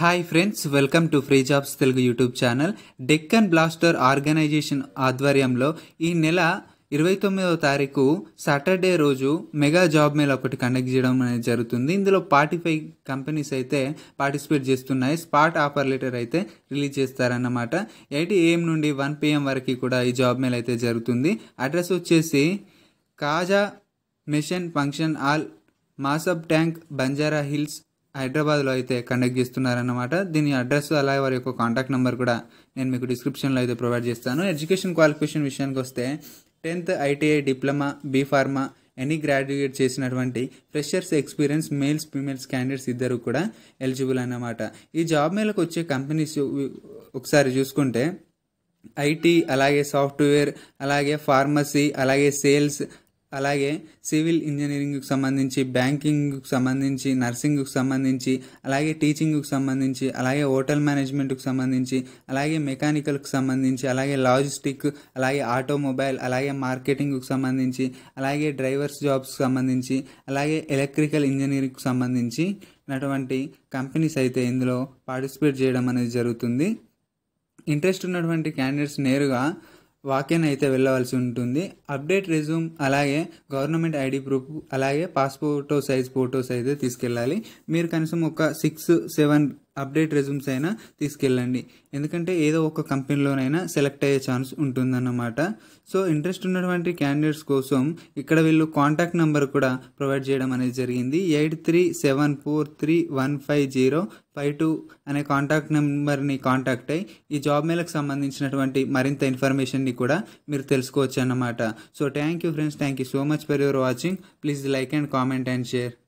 hi friends welcome to free jobs Telugu YouTube channel Deccan Blaster organisation ఆధ్వర్యంలో ఈ నెల ఇరవై తొమ్మిదవ తారీఖు సాటర్డే రోజు మెగా జాబ్ మేల్ ఒకటి కండక్ట్ చేయడం అనేది జరుగుతుంది ఇందులో ఫార్టీ కంపెనీస్ అయితే పార్టిసిపేట్ చేస్తున్నాయి స్పాట్ ఆఫర్ లెటర్ అయితే రిలీజ్ చేస్తారన్నమాట ఎయిట్ ఏఎం నుండి వన్ పిఎం వరకు కూడా ఈ జాబ్ మేల్ అయితే జరుగుతుంది అడ్రస్ వచ్చేసి Khaja mission function hall Masab tank Banjara hills హైదరాబాద్లో అయితే కండక్ట్ చేస్తున్నారన్నమాట దీని అడ్రస్ అలాగే వారి యొక్క కాంటాక్ట్ నెంబర్ కూడా నేను మీకు డిస్క్రిప్షన్లో అయితే ప్రొవైడ్ చేస్తాను ఎడ్యుకేషన్ క్వాలిఫికేషన్ విషయానికి వస్తే tenth ITI diploma B Pharma any graduate చేసినటువంటి freshers experience males females candidates ఇద్దరు కూడా ఎలిజిబుల్ అన్నమాట ఈ జాబ్ మేళకు వచ్చే కంపెనీస్ ఒకసారి చూసుకుంటే ఐటీ అలాగే సాఫ్ట్వేర్ అలాగే ఫార్మసీ అలాగే సేల్స్ అలాగే సివిల్ ఇంజనీరింగ్కి సంబంధించి బ్యాంకింగ్కి సంబంధించి నర్సింగ్కి సంబంధించి అలాగే టీచింగ్కి సంబంధించి అలాగే హోటల్ మేనేజ్మెంట్కి సంబంధించి అలాగే మెకానికల్కి సంబంధించి అలాగే లాజిస్టిక్ అలాగే ఆటోమొబైల్ అలాగే మార్కెటింగ్కి సంబంధించి అలాగే డ్రైవర్స్ జాబ్స్కి సంబంధించి అలాగే ఎలక్ట్రికల్ ఇంజనీరింగ్కి సంబంధించి అటువంటి కంపెనీస్ అయితే ఇందులో పార్టిసిపేట్ చేయడం అనేది జరుగుతుంది ఇంట్రెస్ట్ ఉన్నటువంటి క్యాండిడేట్స్ నేరుగా వాకెన్ అయితే వెళ్ళవలసి ఉంటుంది అప్డేట్ రెజ్యూమ్ అలాగే గవర్నమెంట్ ఐడి ప్రూఫ్ అలాగే పాస్పోర్టో సైజ్ ఫోటోస్ అయితే తీసుకెళ్ళాలి మీరు కనీసం ఒక సిక్స్ సెవెన్ అప్డేట్ రెజ్యూమ్స్ అయినా తీసుకెళ్ళండి ఎందుకంటే ఏదో ఒక కంపెనీలోనైనా సెలెక్ట్ అయ్యే ఛాన్స్ ఉంటుందన్నమాట సో ఇంట్రెస్ట్ ఉన్నటువంటి క్యాండిడేట్స్ కోసం ఇక్కడ వీళ్ళు కాంటాక్ట్ నెంబర్ కూడా ప్రొవైడ్ చేయడం అనేది జరిగింది eight three seven four three one five zero five two అనే కాంటాక్ట్ నెంబర్ని కాంటాక్ట్ అయ్యి ఈ జాబ్ మేలకు సంబంధించినటువంటి మరింత ఇన్ఫర్మేషన్ని కూడా మీరు తెలుసుకోవచ్చు అన్నమాట so thank you friends thank you so much for your watching please like and comment and share